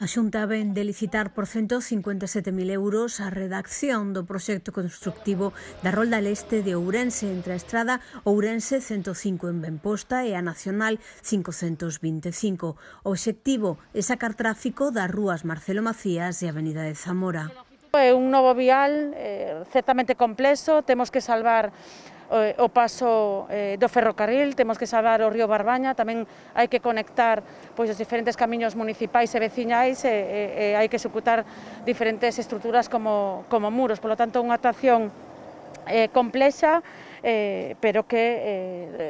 A Xunta ven de licitar por 157.000 euros a redacción do proxecto constructivo da Rolda Leste de Ourense entre a Estrada Ourense 105 en Benposta e a Nacional 525. O obxectivo é sacar tráfico das rúas Marcelo Macías e Avenida de Zamora. É un novo vial eh, certamente complexo, temos que salvar Eh, o, paso eh, do ferrocarril, temos que salvar o río Barbaña, tamén hai que conectar pois, os diferentes camiños municipais e veciñais e, e, e hai que executar diferentes estruturas como, como muros, lo tanto unha actuación eh, complexa, eh, pero que eh,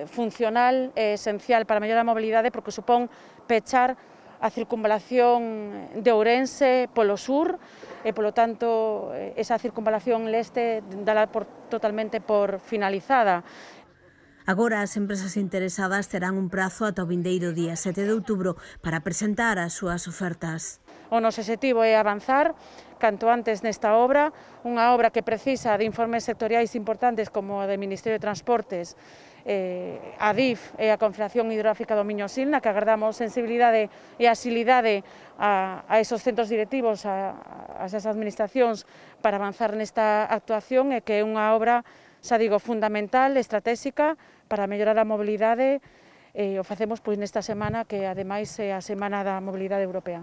funcional e eh, esencial para a mellora da mobilidade porque supón pechar a circunvalación de Ourense polo sur, e polo tanto eh, esa circunvalación leste dala por, totalmente por finalizada. Agora as empresas interesadas terán un prazo ata o vindeiro día 7 de outubro para presentar as súas ofertas. O noso objetivo é avanzar canto antes nesta obra, unha obra que precisa de informes sectoriais importantes como a do Ministerio de Transportes, eh, a DIF e a Confederación Hidrográfica do Miño Silna, que agardamos sensibilidade e asilidade a, a esos centros directivos, a, a esas administracións para avanzar nesta actuación e que é unha obra, xa digo, fundamental, estratégica para mellorar a mobilidade e eh, o facemos pois nesta semana que ademais é a Semana da Mobilidade Europea.